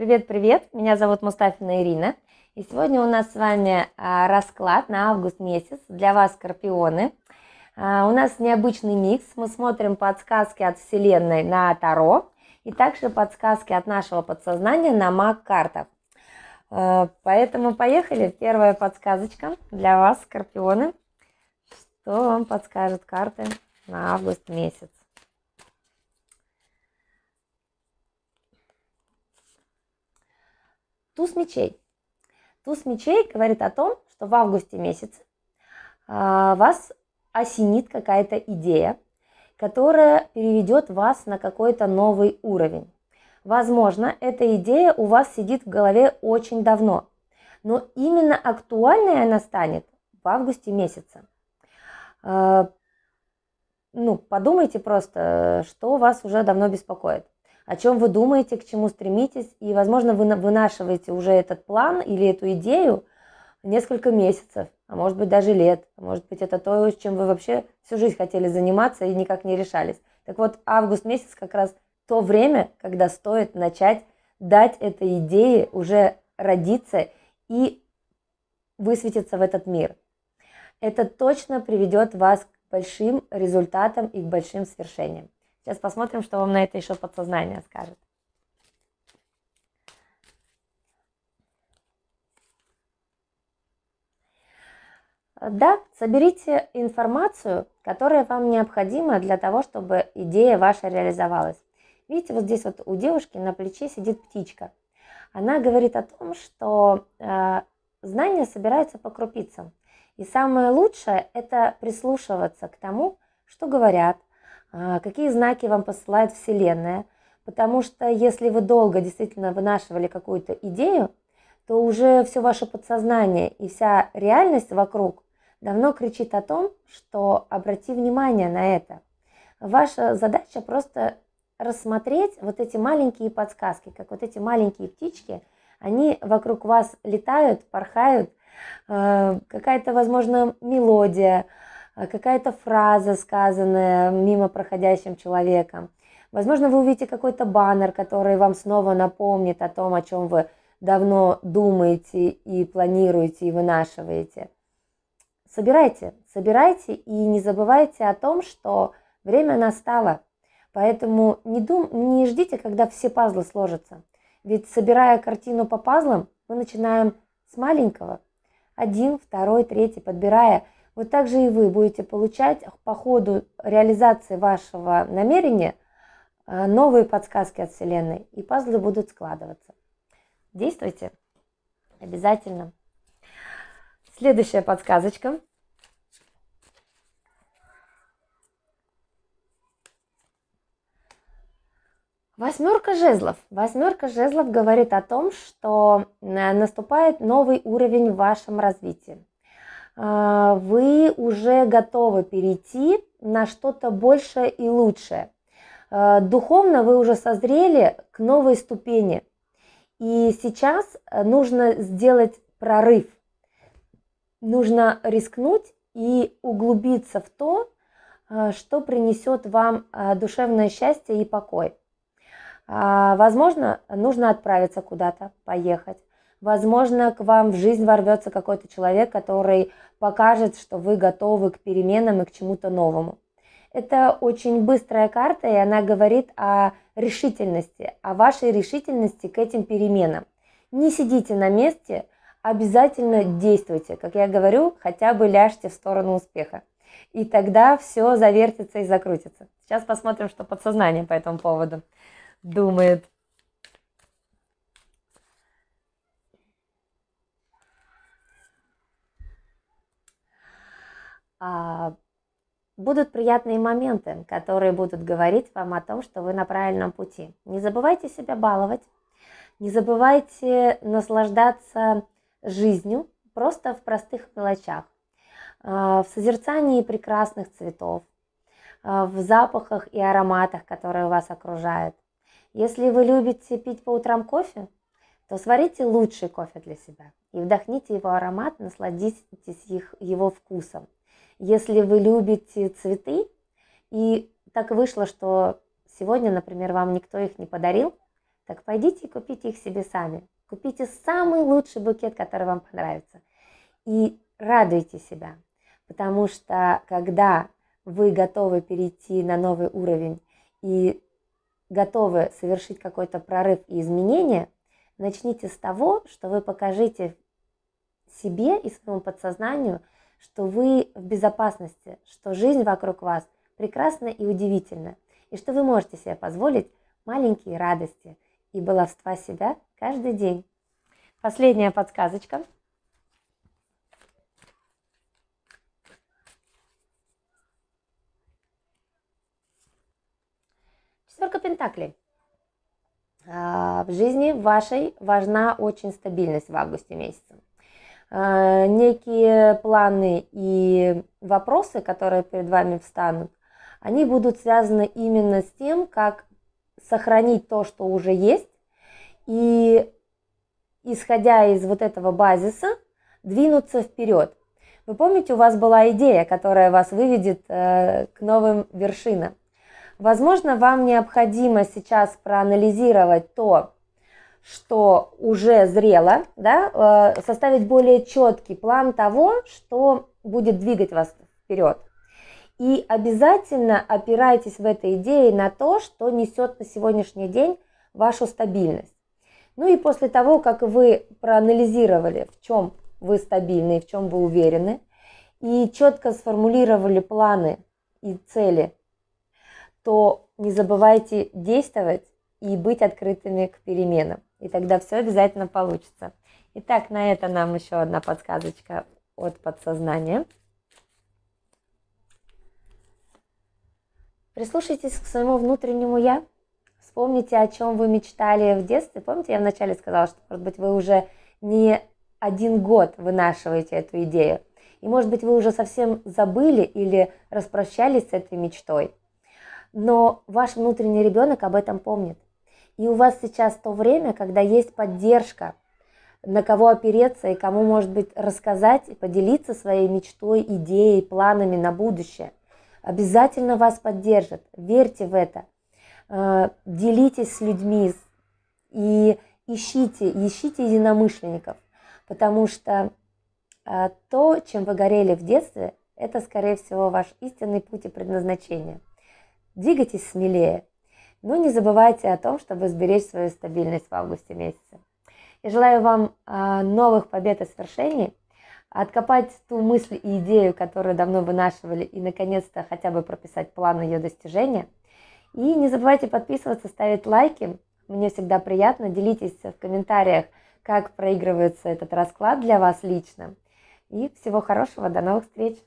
Привет-привет! Меня зовут Мустафина Ирина. И сегодня у нас с вами а, расклад на август месяц для вас, скорпионы. А, у нас необычный микс. Мы смотрим подсказки от Вселенной на Таро и также подсказки от нашего подсознания на маг картах а, Поэтому поехали. Первая подсказочка для вас, скорпионы. Что вам подскажут карты на август месяц? Туз мечей. Туз мечей говорит о том, что в августе месяце а, вас осенит какая-то идея, которая переведет вас на какой-то новый уровень. Возможно, эта идея у вас сидит в голове очень давно, но именно актуальной она станет в августе месяце. А, ну, подумайте просто, что вас уже давно беспокоит о чем вы думаете, к чему стремитесь, и, возможно, вы вынашиваете уже этот план или эту идею несколько месяцев, а может быть даже лет, а может быть это то, чем вы вообще всю жизнь хотели заниматься и никак не решались. Так вот, август месяц как раз то время, когда стоит начать дать этой идее уже родиться и высветиться в этот мир. Это точно приведет вас к большим результатам и к большим свершениям. Сейчас посмотрим, что вам на это еще подсознание скажет. Да, соберите информацию, которая вам необходима для того, чтобы идея ваша реализовалась. Видите, вот здесь вот у девушки на плече сидит птичка. Она говорит о том, что э, знания собираются по крупицам. И самое лучшее – это прислушиваться к тому, что говорят, а, какие знаки вам посылает Вселенная, потому что если вы долго действительно вынашивали какую-то идею, то уже все ваше подсознание и вся реальность вокруг давно кричит о том, что обрати внимание на это. Ваша задача просто рассмотреть вот эти маленькие подсказки, как вот эти маленькие птички, они вокруг вас летают, порхают, э, какая-то, возможно, мелодия, Э, какая-то фраза, сказанная мимо проходящим человеком. Возможно, вы увидите какой-то баннер, который вам снова напомнит о том, о чем вы давно думаете и планируете и вынашиваете. Собирайте, собирайте и не забывайте о том, что время настало. Поэтому не, дум, не ждите, когда все пазлы сложатся. Ведь собирая картину по пазлам, мы начинаем с маленького. Один, второй, третий, подбирая – вот так же и вы будете получать по ходу реализации вашего намерения э, новые подсказки от Вселенной, и пазлы будут складываться. Действуйте обязательно. Следующая подсказочка. Восьмерка жезлов. Восьмерка жезлов говорит о том, что э, наступает новый уровень в вашем развитии. А, вы уже готовы перейти на что-то большее и лучшее. А, духовно вы уже созрели к новой ступени. И сейчас э, нужно сделать прорыв. Нужно рискнуть и углубиться в то, э, что принесет вам э, душевное счастье и покой. А, возможно, нужно отправиться куда-то, поехать. Возможно, к вам в жизнь ворвется какой-то человек, который покажет, что вы готовы к переменам и к чему-то новому. Это очень быстрая карта, и она говорит о решительности, о вашей решительности к этим переменам. Не сидите на месте, обязательно действуйте. Как я говорю, хотя бы ляжьте в сторону успеха. И тогда все завертится и закрутится. Сейчас посмотрим, что подсознание по этому поводу думает. Будут приятные моменты, которые будут говорить вам о том, что вы на правильном пути. Не забывайте себя баловать, не забывайте наслаждаться жизнью просто в простых мелочах, а, в созерцании прекрасных цветов, а, в запахах и ароматах, которые вас окружают. Если вы любите пить по утрам кофе, то сварите лучший кофе для себя и вдохните его аромат, насладитесь их, его вкусом – если вы любите цветы, и так вышло, что сегодня, например, вам никто их не подарил, так пойдите и купите их себе сами. Купите самый лучший букет, который вам понравится. И радуйте себя, потому что когда вы готовы перейти на новый уровень и готовы совершить какой-то прорыв и изменения, начните с того, что вы покажите себе и своему подсознанию – что вы в безопасности, что жизнь вокруг вас прекрасна и удивительна, и что вы можете себе позволить маленькие радости и баловства себя каждый день. Последняя подсказочка. Четверка Пентаклей. А, в жизни вашей важна очень стабильность в августе месяце. Э, некие планы и вопросы, которые перед вами встанут, они будут связаны именно с тем, как сохранить то, что уже есть, и исходя из вот этого базиса, двинуться вперед. Вы помните, у вас была идея, которая вас выведет э, к новым вершинам. Возможно, вам необходимо сейчас проанализировать то, что уже зрело, да, э, составить более четкий план того, что будет двигать вас вперед. И обязательно опирайтесь в этой идее на то, что несет на сегодняшний день вашу стабильность. Ну и после того, как вы проанализировали, в чем вы стабильны в чем вы уверены, и четко сформулировали планы и цели, то не забывайте действовать и быть открытыми к переменам и тогда все обязательно получится. Итак, на это нам еще одна подсказочка от подсознания. Прислушайтесь к своему внутреннему «я». Вспомните, о чем вы мечтали в детстве. Помните, я вначале сказала, что, может быть, вы уже не один год вынашиваете эту идею. И, может быть, вы уже совсем забыли или распрощались с этой мечтой. Но ваш внутренний ребенок об этом помнит. И у вас сейчас то время, когда есть поддержка, на кого опереться и кому, может быть, рассказать и поделиться своей мечтой, идеей, планами на будущее. Обязательно вас поддержат, верьте в это. Э, делитесь с людьми и ищите, ищите единомышленников, потому что э, то, чем вы горели в детстве, это, скорее всего, ваш истинный путь и предназначение. Двигайтесь смелее, но не забывайте о том, чтобы сберечь свою стабильность в августе месяце. Я желаю вам а, новых побед и свершений, откопать ту мысль и идею, которую давно вынашивали, и наконец-то хотя бы прописать план ее достижения. И не забывайте подписываться, ставить лайки. Мне всегда приятно. Делитесь в комментариях, как проигрывается этот расклад для вас лично. И всего хорошего, до новых встреч!